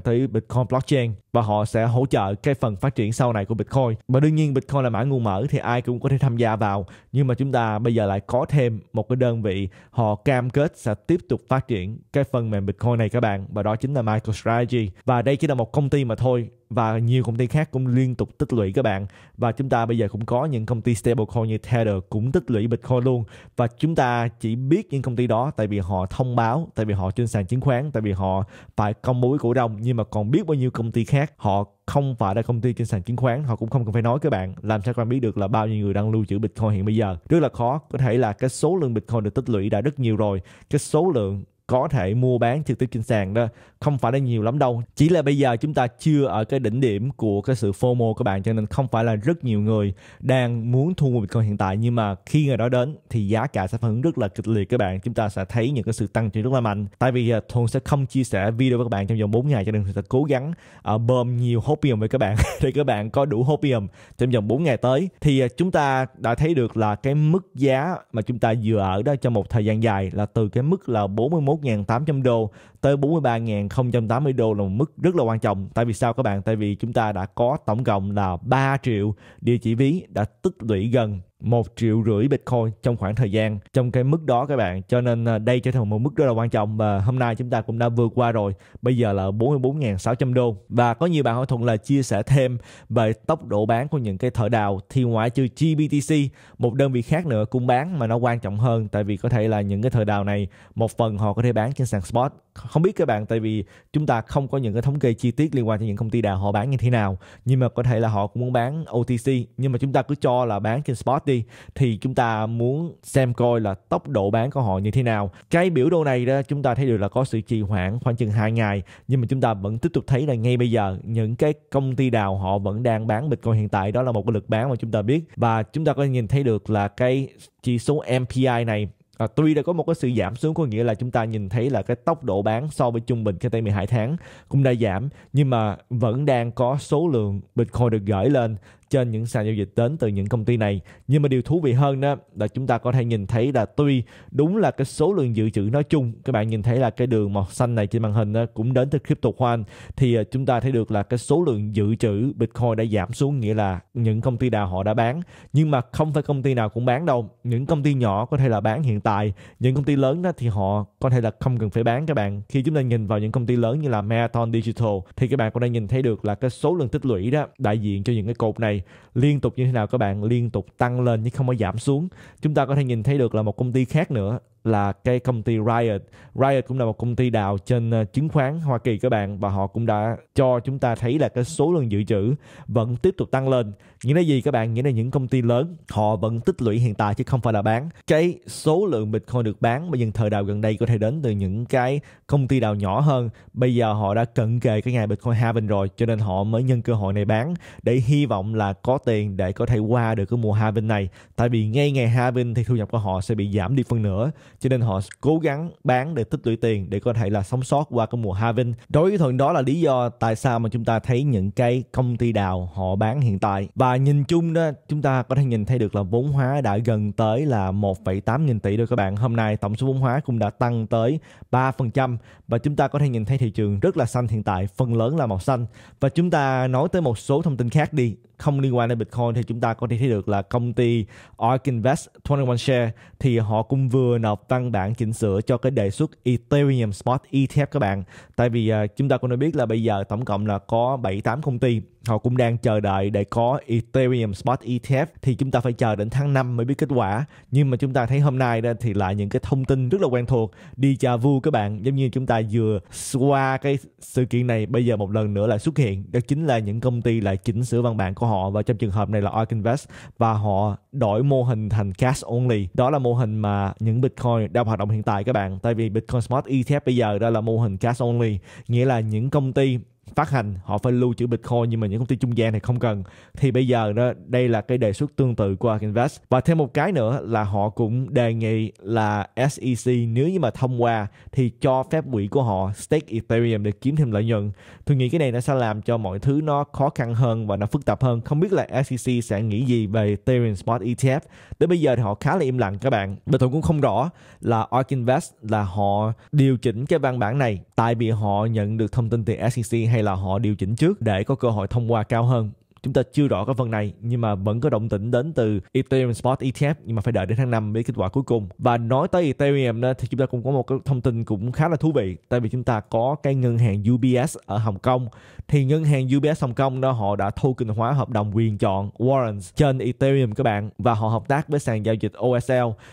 tới Bitcoin blockchain và họ sẽ hỗ trợ cái phần phát triển sau này của Bitcoin. Và đương nhiên Bitcoin là mã nguồn mở thì ai cũng có thể tham gia vào nhưng mà chúng ta bây giờ lại có thêm một cái đơn vị họ cam kết sẽ tiếp tục phát triển cái phần mềm Bitcoin này các bạn và đó chính là MicroStrategy. Và đây chỉ là một công ty mà thôi và nhiều công ty khác cũng liên tục tích lũy các bạn và chúng ta bây giờ cũng có những công ty stablecoin như Tether cũng tích lũy Bitcoin luôn và chúng ta chỉ biết những công ty đó tại vì họ thông báo tại vì họ trên sàn chứng khoán tại vì họ phải công bố với cổ đông nhưng mà còn biết bao nhiêu công ty khác họ không phải là công ty trên sàn chứng khoán họ cũng không cần phải nói các bạn làm sao các bạn biết được là bao nhiêu người đang lưu trữ bitcoin hiện bây giờ rất là khó có thể là cái số lượng bitcoin được tích lũy đã rất nhiều rồi cái số lượng có thể mua bán trực tiếp trên sàn đó không phải là nhiều lắm đâu chỉ là bây giờ chúng ta chưa ở cái đỉnh điểm của cái sự FOMO các bạn cho nên không phải là rất nhiều người đang muốn thu mua Bitcoin hiện tại nhưng mà khi ngày đó đến thì giá cả sẽ phản ứng rất là kịch liệt các bạn chúng ta sẽ thấy những cái sự tăng trưởng rất là mạnh tại vì à, Thuần sẽ không chia sẻ video với các bạn trong vòng 4 ngày cho nên Thuần sẽ cố gắng uh, bơm nhiều hopium với các bạn để các bạn có đủ hopium trong vòng 4 ngày tới thì à, chúng ta đã thấy được là cái mức giá mà chúng ta vừa ở đó trong một thời gian dài là từ cái mức là 41.800 đô tới 43.000 080 đô là một mức rất là quan trọng. Tại vì sao các bạn? Tại vì chúng ta đã có tổng cộng là 3 triệu địa chỉ ví đã tích lũy gần một triệu rưỡi Bitcoin trong khoảng thời gian trong cái mức đó các bạn cho nên à, đây trở thành một mức rất là quan trọng và hôm nay chúng ta cũng đã vượt qua rồi bây giờ là 44.600 đô và có nhiều bạn hỏi thuận là chia sẻ thêm về tốc độ bán của những cái thợ đào thì ngoại trừ GBTC một đơn vị khác nữa cũng bán mà nó quan trọng hơn tại vì có thể là những cái thợ đào này một phần họ có thể bán trên sàn spot không biết các bạn tại vì chúng ta không có những cái thống kê chi tiết liên quan cho những công ty đào họ bán như thế nào nhưng mà có thể là họ cũng muốn bán OTC nhưng mà chúng ta cứ cho là bán trên spot đi đi thì chúng ta muốn xem coi là tốc độ bán của họ như thế nào cái biểu đồ này đó chúng ta thấy được là có sự trì hoãn khoảng chừng 2 ngày nhưng mà chúng ta vẫn tiếp tục thấy là ngay bây giờ những cái công ty đào họ vẫn đang bán Bitcoin hiện tại đó là một cái lực bán mà chúng ta biết và chúng ta có nhìn thấy được là cái chỉ số MPI này À, tuy đã có một cái sự giảm xuống có nghĩa là chúng ta nhìn thấy là cái tốc độ bán so với trung bình KT 12 tháng cũng đã giảm nhưng mà vẫn đang có số lượng Bitcoin được gửi lên trên những sàn giao dịch đến từ những công ty này. Nhưng mà điều thú vị hơn đó là chúng ta có thể nhìn thấy là tuy đúng là cái số lượng dự trữ nói chung các bạn nhìn thấy là cái đường màu xanh này trên màn hình đó, cũng đến từ crypto khoan thì ờ, chúng ta thấy được là cái số lượng dự trữ Bitcoin đã giảm xuống nghĩa là những công ty nào họ đã bán nhưng mà không phải công ty nào cũng bán đâu những công ty nhỏ có thể là bán hiện tại những công ty lớn đó thì họ có thể là không cần phải bán các bạn khi chúng ta nhìn vào những công ty lớn như là Marathon Digital thì các bạn cũng đang nhìn thấy được là cái số lượng tích lũy đó đại diện cho những cái cột này liên tục như thế nào các bạn liên tục tăng lên chứ không có giảm xuống chúng ta có thể nhìn thấy được là một công ty khác nữa là cái công ty Riot. Riot cũng là một công ty đào trên ờ, chứng khoán Hoa Kỳ các bạn và họ cũng đã cho chúng ta thấy là cái số lượng dự trữ vẫn tiếp tục tăng lên. Nghĩa là gì các bạn? Nghĩa là những công ty lớn họ vẫn tích lũy hiện tại chứ không phải là bán. Cái số lượng Bitcoin được bán mà những thời đào gần đây có thể đến từ những cái công ty đào nhỏ hơn. Bây giờ họ đã cận kề cái ngày Bitcoin halving rồi cho nên họ mới nhân cơ hội này bán để hy vọng là có tiền để có thể qua được cái mùa halving này. Tại vì ngay ngày halving thì thu nhập của họ sẽ bị giảm đi phần nữa cho nên họ cố gắng bán để tích lũy tiền để có thể là sống sót qua cái mùa halving đối với thuận đó là lý do tại sao mà chúng ta thấy những cái công ty đào họ bán hiện tại và nhìn chung đó chúng ta có thể nhìn thấy được là vốn hóa đã gần tới là 1,8 nghìn tỷ rồi các bạn hôm nay tổng số vốn hóa cũng đã tăng tới 3% và chúng ta có thể nhìn thấy thị trường rất là xanh hiện tại phần lớn là màu xanh và chúng ta nói tới một số thông tin khác đi không liên quan đến Bitcoin thì chúng ta có thể thấy được là công ty ARK Invest 21 Share thì họ cũng vừa nộp văn bản chỉnh sửa cho cái đề xuất Ethereum Spot ETF các bạn. Tại vì à, chúng ta cũng đã biết là bây giờ tổng cộng là có 7 8 công ty họ cũng đang chờ đợi để có Ethereum Spot ETF thì chúng ta phải chờ đến tháng 5 mới biết kết quả nhưng mà chúng ta thấy hôm nay đó thì lại những cái thông tin rất là quen thuộc đi chà vu các bạn giống như chúng ta vừa qua cái sự kiện này bây giờ một lần nữa lại xuất hiện đó chính là những công ty lại chỉnh sửa văn bản của họ và trong trường hợp này là Ark Invest và họ đổi mô hình thành cash only đó là mô hình mà những Bitcoin đang hoạt động hiện tại các bạn tại vì Bitcoin Spot ETF bây giờ đó là mô hình cash only nghĩa là những công ty phát hành họ phải lưu trữ Bitcoin nhưng mà những công ty trung gian thì không cần thì bây giờ đó đây là cái đề xuất tương tự của ARK Invest và thêm một cái nữa là họ cũng đề nghị là SEC nếu như mà thông qua thì cho phép quỹ của họ stake Ethereum để kiếm thêm lợi nhuận tôi nghĩ cái này nó sẽ làm cho mọi thứ nó khó khăn hơn và nó phức tạp hơn không biết là SEC sẽ nghĩ gì về Ethereum Spot ETF đến bây giờ thì họ khá là im lặng các bạn và tôi cũng không rõ là ARK Invest là họ điều chỉnh cái văn bản này tại vì họ nhận được thông tin từ SEC hay này là họ điều chỉnh trước để có cơ hội thông qua cao hơn chúng ta chưa rõ cái phần này nhưng mà vẫn có động tĩnh đến từ Ethereum Spot ETF nhưng mà phải đợi đến tháng 5 mới kết quả cuối cùng và nói tới Ethereum đó, thì chúng ta cũng có một cái thông tin cũng khá là thú vị tại vì chúng ta có cái ngân hàng UBS ở Hồng Kông thì ngân hàng UBS Hồng Kông đó họ đã thu token hóa hợp đồng quyền chọn warrants trên Ethereum các bạn và họ hợp tác với sàn giao dịch OSL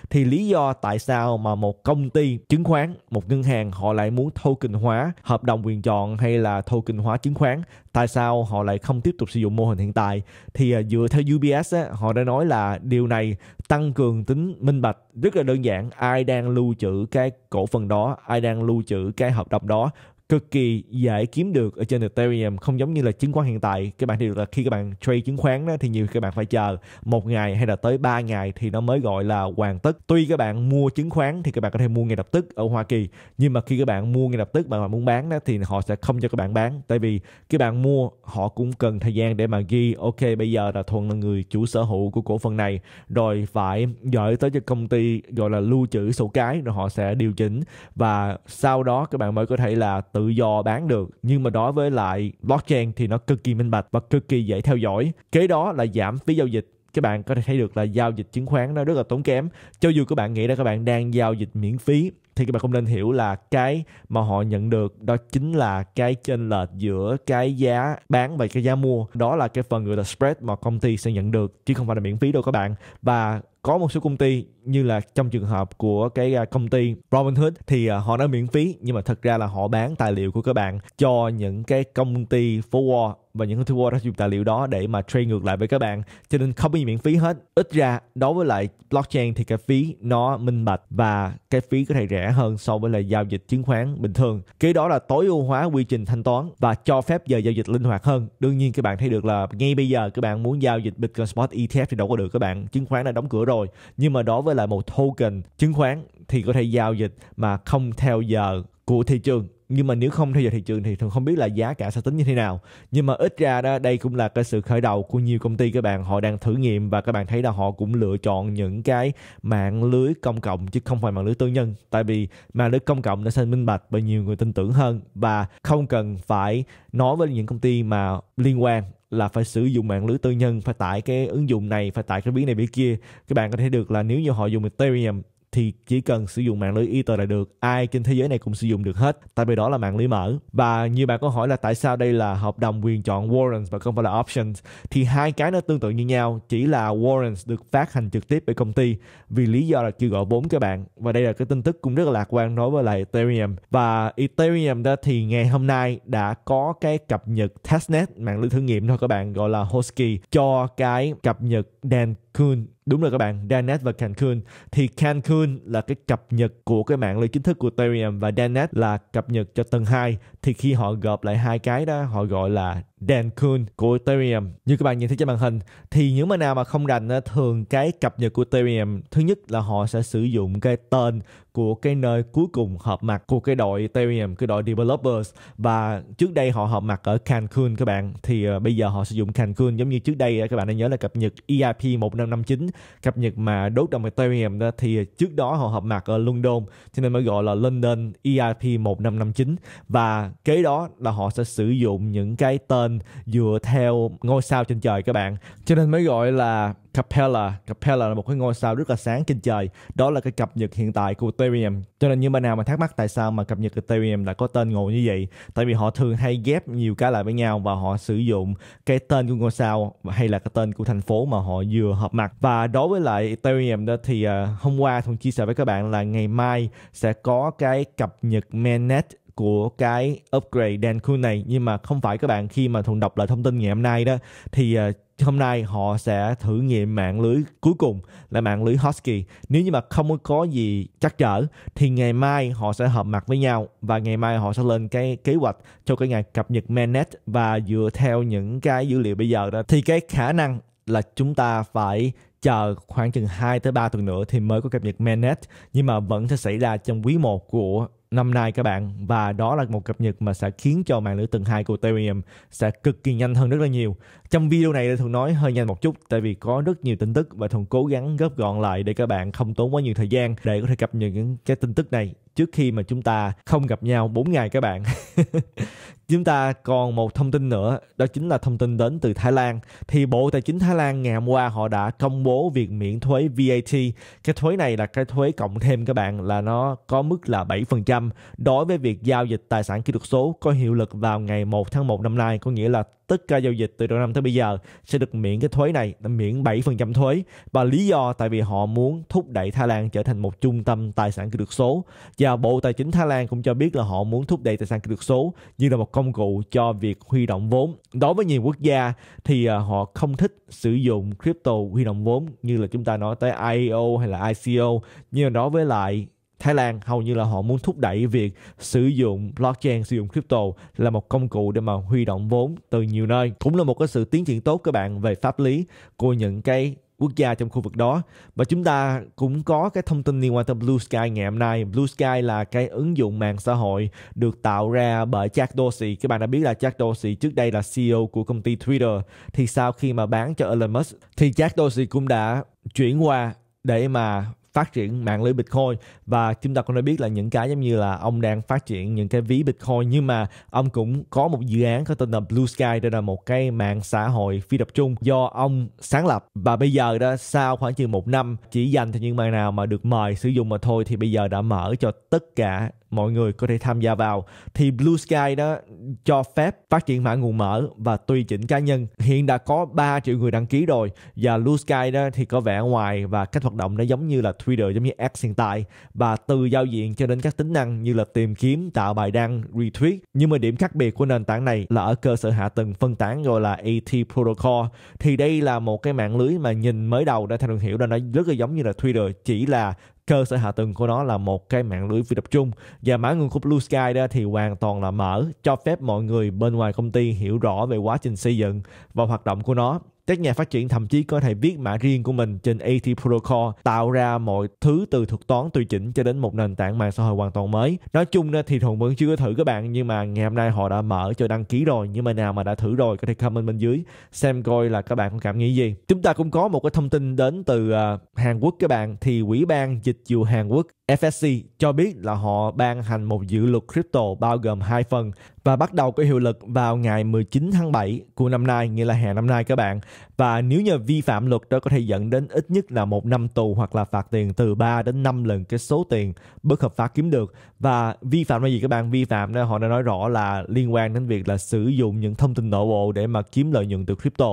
thì lý do tại sao mà một công ty chứng khoán một ngân hàng họ lại muốn thu token hóa hợp đồng quyền chọn hay là thu token hóa chứng khoán tại sao họ lại không tiếp tục sử dụng mô hình hiện tại thì à, dựa theo UBS á, họ đã nói là điều này tăng cường tính minh bạch rất là đơn giản ai đang lưu trữ cái cổ phần đó ai đang lưu trữ cái hợp đồng đó cực kỳ dễ kiếm được ở trên Ethereum không giống như là chứng khoán hiện tại các bạn thì là khi các bạn trade chứng khoán đó thì nhiều các bạn phải chờ một ngày hay là tới 3 ngày thì nó mới gọi là hoàn tất tuy các bạn mua chứng khoán thì các bạn có thể mua ngay lập tức ở Hoa Kỳ nhưng mà khi các bạn mua ngay lập tức mà bạn muốn bán đó thì họ sẽ không cho các bạn bán tại vì các bạn mua họ cũng cần thời gian để mà ghi ok bây giờ là thuận là người chủ sở hữu của cổ phần này rồi phải gửi tới cho công ty gọi là lưu trữ sổ cái rồi họ sẽ điều chỉnh và sau đó các bạn mới có thể là tự tự do bán được nhưng mà đối với lại blockchain thì nó cực kỳ minh bạch và cực kỳ dễ theo dõi kế đó là giảm phí giao dịch các bạn có thể thấy được là giao dịch chứng khoán nó rất là tốn kém cho dù các bạn nghĩ là các bạn đang giao dịch miễn phí thì các bạn không nên hiểu là cái mà họ nhận được đó chính là cái chênh lệch giữa cái giá bán và cái giá mua đó là cái phần gọi là spread mà công ty sẽ nhận được chứ không phải là miễn phí đâu các bạn và có một số công ty như là trong trường hợp của cái à, công ty Robinhood thì à, họ đã miễn phí nhưng mà thật ra là họ bán tài liệu của các bạn cho những cái công ty forward và những công ty Wall đã dùng tài liệu đó để mà trade ngược lại với các bạn cho nên không có gì miễn phí hết ít ra đối với lại blockchain thì cái phí nó minh bạch và cái phí có thể rẻ hơn so với là giao dịch chứng khoán bình thường kế đó là tối ưu hóa quy trình thanh toán và cho phép giờ giao dịch linh hoạt hơn đương nhiên các bạn thấy được là ngay bây giờ các bạn muốn giao dịch Bitcoin Spot ETF thì đâu có được các bạn chứng khoán đã đóng cửa rồi rồi nhưng mà đối với lại một token chứng khoán thì có thể giao dịch mà không theo giờ của thị trường nhưng mà nếu không theo giờ thị trường thì thường không biết là giá cả sẽ tính như thế nào nhưng mà ít ra đó đây cũng là cái sự khởi đầu của nhiều công ty các bạn họ đang thử nghiệm và các bạn thấy là họ cũng lựa chọn những cái mạng lưới công cộng chứ không phải mạng lưới tư nhân tại vì mạng lưới công cộng nó sẽ minh bạch bởi nhiều người tin tưởng hơn và không cần phải nói với những công ty mà liên quan là phải sử dụng mạng lưới tư nhân phải tải cái ứng dụng này phải tải cái biến này biến kia các bạn có thể được là nếu như họ dùng Ethereum thì chỉ cần sử dụng mạng lưới Ether là được ai trên thế giới này cũng sử dụng được hết tại vì đó là mạng lưới mở và nhiều bạn có hỏi là tại sao đây là hợp đồng quyền chọn warrants và không phải là options thì hai cái nó tương tự như nhau chỉ là warrants được phát hành trực tiếp bởi công ty vì lý do là kêu gọi vốn các bạn và đây là cái tin tức cũng rất là lạc quan đối với lại Ethereum và Ethereum đó thì ngày hôm nay đã có cái cập nhật testnet mạng lưới thử nghiệm thôi các bạn gọi là Hosky cho cái cập nhật Dan Kuhn Đúng rồi các bạn, Danet và Cancun. Thì Cancun là cái cập nhật của cái mạng lưới chính thức của Ethereum và Danet là cập nhật cho tầng 2. Thì khi họ gộp lại hai cái đó, họ gọi là Dan Kuhn của Ethereum. Như các bạn nhìn thấy trên màn hình thì những bên nào mà không rành thường cái cập nhật của Ethereum thứ nhất là họ sẽ sử dụng cái tên của cái nơi cuối cùng họp mặt của cái đội Ethereum, cái đội developers và trước đây họ họp mặt ở Cancun các bạn thì ờ, bây giờ họ sử dụng Cancun giống như trước đây các bạn đã nhớ là cập nhật EIP 1559 cập nhật mà đốt đồng Ethereum đó, thì ờ, trước đó họ họp mặt ở London cho nên mới gọi là London EIP 1559 và kế đó là họ sẽ sử dụng những cái tên lên dựa theo ngôi sao trên trời các bạn cho nên mới gọi là Capella Capella là một cái ngôi sao rất là sáng trên trời đó là cái cập nhật hiện tại của Ethereum cho nên những bạn nào mà thắc mắc tại sao mà cập nhật Ethereum lại có tên ngộ như vậy tại vì họ thường hay ghép nhiều cái lại với nhau và họ sử dụng cái tên của ngôi sao hay là cái tên của thành phố mà họ vừa hợp mặt và đối với lại Ethereum đó thì uh, hôm qua Thuận chia sẻ với các bạn là ngày mai sẽ có cái cập nhật mainnet của cái upgrade Dan Kuhn này nhưng mà không phải các bạn khi mà thuần đọc lại thông tin ngày hôm nay đó thì ờ, hôm nay họ sẽ thử nghiệm mạng lưới cuối cùng là mạng lưới Husky. Nếu như mà không có gì chắc trở thì ngày mai họ sẽ hợp mặt với nhau và ngày mai họ sẽ lên cái kế hoạch cho cái ngày cập nhật mainnet và dựa theo những cái dữ liệu bây giờ đó thì cái khả năng là chúng ta phải chờ khoảng chừng 2 tới 3 tuần nữa thì mới có cập nhật mainnet nhưng mà vẫn sẽ xảy ra trong quý 1 của năm nay các bạn và đó là một cập nhật mà sẽ khiến cho mạng lưới tầng 2 của Ethereum sẽ cực kỳ nhanh hơn rất là nhiều. Trong video này thường nói hơi nhanh một chút tại vì có rất nhiều tin tức và thường cố gắng gấp gọn lại để các bạn không tốn quá nhiều thời gian để có thể cập nhật những cái tin tức này trước khi mà chúng ta không gặp nhau 4 ngày các bạn. chúng ta còn một thông tin nữa, đó chính là thông tin đến từ Thái Lan. Thì Bộ Tài chính Thái Lan ngày hôm qua họ đã công bố việc miễn thuế VAT. Cái thuế này là cái thuế cộng thêm các bạn là nó có mức là 7% đối với việc giao dịch tài sản kỹ thuật số có hiệu lực vào ngày 1 tháng 1 năm nay, có nghĩa là tất cả giao dịch từ đầu năm tới bây giờ sẽ được miễn cái thuế này, miễn 7% thuế và lý do tại vì họ muốn thúc đẩy Thái Lan trở thành một trung tâm tài sản kỹ thuật số và Bộ Tài chính Thái Lan cũng cho biết là họ muốn thúc đẩy tài sản kỹ thuật số như là một công cụ cho việc huy động vốn. Đối với nhiều quốc gia thì à, họ không thích sử dụng crypto huy động vốn như là chúng ta nói tới IEO hay là ICO nhưng đối với lại Thái Lan hầu như là họ muốn thúc đẩy việc sử dụng blockchain, sử dụng crypto là một công cụ để mà huy động vốn từ nhiều nơi. Cũng là một cái sự tiến triển tốt các bạn về pháp lý của những cái quốc gia trong khu vực đó và chúng ta cũng có cái thông tin liên quan tới Blue Sky ngày hôm nay Blue Sky là cái ứng dụng mạng xã hội được tạo ra bởi Jack Dorsey các bạn đã biết là Jack Dorsey trước đây là CEO của công ty Twitter thì sau khi mà bán cho Elon Musk thì Jack Dorsey cũng đã chuyển qua để mà phát triển mạng lưới Bitcoin và chúng ta cũng đã biết là những cái giống như là ông đang phát triển những cái ví Bitcoin nhưng mà ông cũng có một dự án có tên là Blue Sky đây là một cái mạng xã hội phi tập trung do ông sáng lập và bây giờ đó sau khoảng chừng một năm chỉ dành cho những bạn nào mà được mời sử dụng mà thôi thì bây giờ đã mở cho tất cả mọi người có thể tham gia vào thì Blue Sky đó cho phép phát triển mã nguồn mở và tùy chỉnh cá nhân hiện đã có 3 triệu người đăng ký rồi và Blue Sky đó thì có vẻ ngoài và cách hoạt động nó giống như là Twitter giống như X hiện tại và từ giao diện cho đến các tính năng như là tìm kiếm tạo bài đăng retweet nhưng mà điểm khác biệt của nền tảng này là ở cơ sở hạ tầng phân tán gọi là AT Protocol thì đây là một cái mạng lưới mà nhìn mới đầu đã thành hiểu là nó rất là giống như là Twitter chỉ là cơ sở hạ tầng của nó là một cái mạng lưới phi tập trung và mã nguồn của Blue Sky đó thì hoàn toàn là mở cho phép mọi người bên ngoài công ty hiểu rõ về quá trình xây dựng và hoạt động của nó các nhà phát triển thậm chí có thể viết mã riêng của mình trên AT Protocol, tạo ra mọi thứ từ thuật toán tùy chỉnh cho đến một nền tảng mạng xã hội hoàn toàn mới. Nói chung thì Thuận vẫn chưa thử các bạn, nhưng mà ngày hôm nay họ đã mở cho đăng ký rồi. Nhưng mà nào mà đã thử rồi có thể comment bên dưới xem coi là các bạn có cảm nghĩ gì. Chúng ta cũng có một cái thông tin đến từ à, Hàn Quốc các bạn thì Ủy ban Dịch vụ Hàn Quốc FSC cho biết là họ ban hành một dự luật crypto bao gồm hai phần và bắt đầu có hiệu lực vào ngày 19 tháng 7 của năm nay, nghĩa là hè năm nay các bạn. Và nếu như vi phạm luật đó có thể dẫn đến ít nhất là một năm tù hoặc là phạt tiền từ 3 đến 5 lần cái số tiền bất hợp pháp kiếm được. Và vi phạm là gì các bạn? Vi phạm đó họ đã nói rõ là liên quan đến việc là sử dụng những thông tin nội bộ để mà kiếm lợi nhuận từ crypto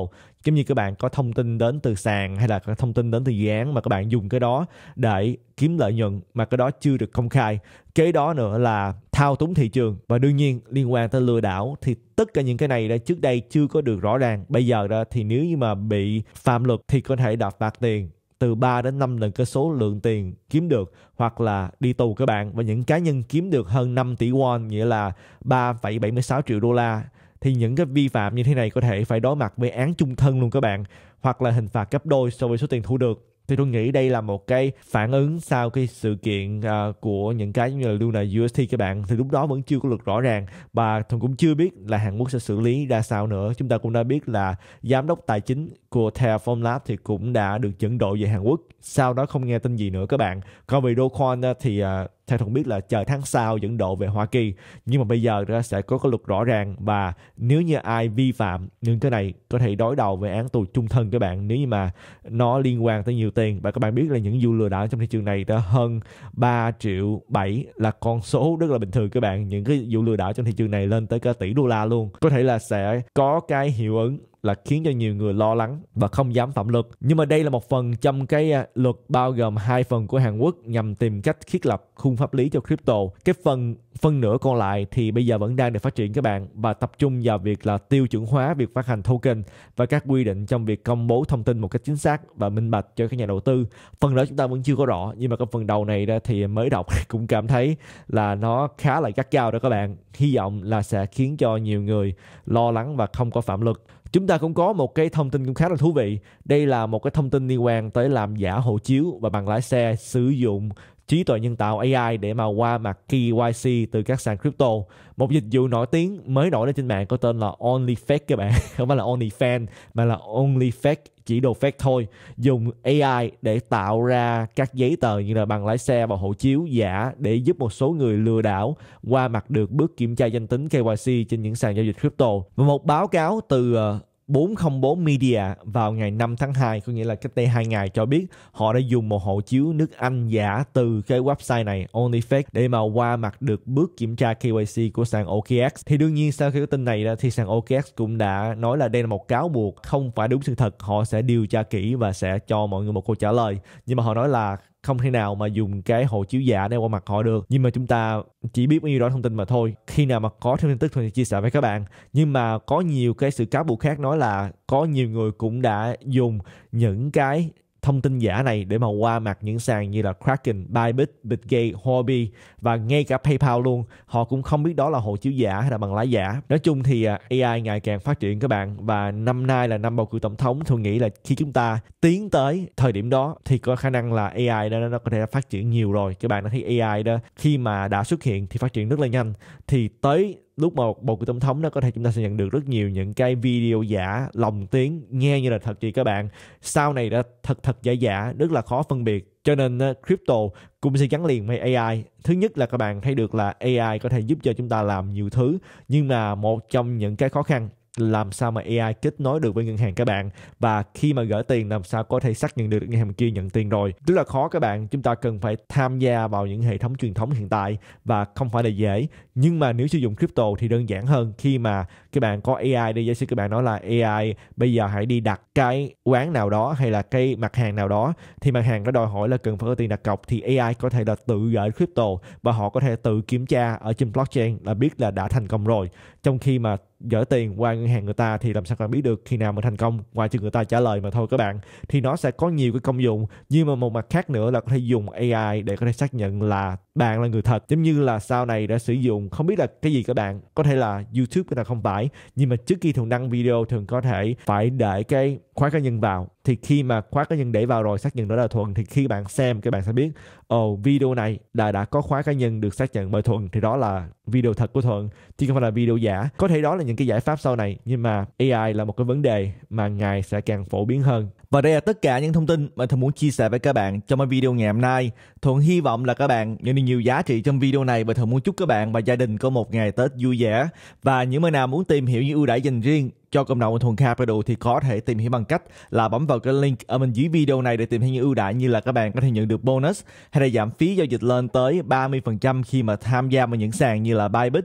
giống như các bạn có thông tin đến từ sàn hay là có thông tin đến từ dự án mà các bạn dùng cái đó để kiếm lợi nhuận mà cái đó chưa được công khai kế đó nữa là thao túng thị trường và đương nhiên liên quan tới lừa đảo thì tất cả những cái này đã trước đây chưa có được rõ ràng bây giờ đó thì nếu như mà bị phạm luật thì có thể đạp phạt tiền từ 3 đến 5 lần cái số lượng tiền kiếm được hoặc là đi tù các bạn và những cá nhân kiếm được hơn 5 tỷ won nghĩa là 3,76 triệu đô la thì những cái vi phạm như thế này có thể phải đối mặt với án chung thân luôn các bạn hoặc là hình phạt gấp đôi so với số tiền thu được thì tôi nghĩ đây là một cái phản ứng sau cái sự kiện uh, của những cái như là Luna UST các bạn thì lúc đó vẫn chưa có luật rõ ràng và tôi cũng chưa biết là Hàn Quốc sẽ xử lý ra sao nữa chúng ta cũng đã biết là giám đốc tài chính của Terraform Lab thì cũng đã được dẫn độ về Hàn Quốc. Sau đó không nghe tin gì nữa các bạn. Còn về Dogecoin ờ, thì ờ, theo thông biết là chờ tháng sau dẫn độ về Hoa Kỳ. Nhưng mà bây giờ sẽ có cái luật rõ ràng và nếu như ai vi phạm những cái này có thể đối đầu với án tù chung thân các bạn nếu như mà nó liên quan tới nhiều tiền. Và các bạn biết là những vụ lừa đảo trong thị trường này đã hơn 3 triệu 7 là con số rất là bình thường các bạn. Những cái vụ lừa đảo trong thị trường này lên tới cả tỷ đô la luôn. Có thể là sẽ có cái hiệu ứng là khiến cho nhiều người lo lắng và không dám phạm luật. Nhưng mà đây là một phần trong cái à, luật bao gồm hai phần của Hàn Quốc nhằm tìm cách thiết lập khung pháp lý cho crypto. Cái phần phân nửa còn lại thì bây giờ vẫn đang được phát triển các bạn và tập trung vào việc là tiêu chuẩn hóa việc phát hành token và các quy định trong việc công bố thông tin một cách chính xác và minh bạch cho các nhà đầu tư. Phần đó chúng ta vẫn chưa có rõ nhưng mà cái phần đầu này ra thì mới đọc cũng cảm thấy là nó khá là gắt cao đó các bạn. Hy vọng là sẽ khiến cho nhiều người lo lắng và không có phạm luật chúng ta cũng có một cái thông tin cũng khá là thú vị đây là một cái thông tin liên quan tới làm giả hộ chiếu và bằng lái xe sử dụng trí tuệ nhân tạo AI để mà qua mặt KYC từ các sàn crypto. Một dịch vụ nổi tiếng mới nổi lên trên mạng có tên là OnlyFake các bạn, không phải là OnlyFan mà là OnlyFake chỉ đồ fake thôi dùng AI để tạo ra các giấy tờ như là bằng lái xe và hộ chiếu giả để giúp một số người lừa đảo qua mặt được bước kiểm tra danh tính KYC trên những sàn giao dịch crypto và một báo cáo từ ờ, 404 Media vào ngày 5 tháng 2 có nghĩa là cách đây 2 ngày cho biết họ đã dùng một hộ chiếu nước Anh giả từ cái website này OnlyFake để mà qua mặt được bước kiểm tra KYC của sàn OKX thì đương nhiên sau khi có tin này ra thì sàn OKX cũng đã nói là đây là một cáo buộc không phải đúng sự thật họ sẽ điều tra kỹ và sẽ cho mọi người một câu trả lời nhưng mà họ nói là không thể nào mà dùng cái hộ chiếu giả để qua mặt họ được nhưng mà chúng ta chỉ biết bao nhiêu đó thông tin mà thôi khi nào mà có thêm tin tức thì chia sẻ với các bạn nhưng mà có nhiều cái sự cáo buộc khác nói là có nhiều người cũng đã dùng những cái thông tin giả này để mà qua mặt những sàn như là Kraken, Bybit, Bitgate, Huobi và ngay cả PayPal luôn. Họ cũng không biết đó là hộ chiếu giả hay là bằng lái giả. Nói chung thì à, AI ngày càng phát triển các bạn và năm nay là năm bầu cử tổng thống tôi nghĩ là khi chúng ta tiến tới thời điểm đó thì có khả năng là AI đó nó có thể phát triển nhiều rồi. Các bạn đã thấy AI đó khi mà đã xuất hiện thì phát triển rất là nhanh thì tới lúc mà bầu cử tổng thống đó có thể chúng ta sẽ nhận được rất nhiều những cái video giả lồng tiếng nghe như là thật gì các bạn sau này đã thật thật giả giả rất là khó phân biệt cho nên crypto cũng sẽ gắn liền với AI thứ nhất là các bạn thấy được là AI có thể giúp cho chúng ta làm nhiều thứ nhưng mà một trong những cái khó khăn làm sao mà AI kết nối được với ngân hàng các bạn và khi mà gửi tiền làm sao có thể xác nhận được ngân hàng kia nhận tiền rồi rất là khó các bạn chúng ta cần phải tham gia vào những hệ thống truyền thống hiện tại và không phải là dễ nhưng mà nếu sử dụng crypto thì đơn giản hơn khi mà các bạn có AI đi giả sử các bạn nói là AI bây giờ hãy đi đặt cái quán nào đó hay là cái mặt hàng nào đó thì mặt hàng đó đòi hỏi là cần phải có tiền đặt cọc thì AI có thể là tự gửi crypto và họ có thể tự kiểm tra ở trên blockchain là biết là đã thành công rồi trong khi mà gửi tiền qua ngân hàng người ta thì làm sao bạn biết được khi nào mà thành công ngoài trừ người ta trả lời mà thôi các bạn thì nó sẽ có nhiều cái công dụng nhưng mà một mặt khác nữa là có thể dùng AI để có thể xác nhận là bạn là người thật giống như là sau này đã sử dụng không biết là cái gì các bạn có thể là youtube cái nào không phải nhưng mà trước khi thường đăng video thường có thể phải để cái khóa cá nhân vào thì khi mà khóa cá nhân để vào rồi xác nhận đó là thuận thì khi bạn xem các bạn sẽ biết ồ oh, video này là đã có khóa cá nhân được xác nhận bởi thuận thì đó là video thật của thuận chứ không phải là video giả có thể đó là những cái giải pháp sau này nhưng mà ai là một cái vấn đề mà ngài sẽ càng phổ biến hơn và đây là tất cả những thông tin mà Thuận muốn chia sẻ với các bạn trong cái video ngày hôm nay. Thuận hy vọng là các bạn nhận được nhiều giá trị trong video này và Thuận muốn chúc các bạn và gia đình có một ngày Tết vui vẻ. Và những người nào muốn tìm hiểu những ưu đãi dành riêng cho cộng đồng Thuần Capital thì có thể tìm hiểu bằng cách là bấm vào cái link ở bên dưới video này để tìm hiểu những ưu đãi như là các bạn có thể nhận được bonus hay là giảm phí giao dịch lên tới 30% khi mà tham gia vào những sàn như là Bybit,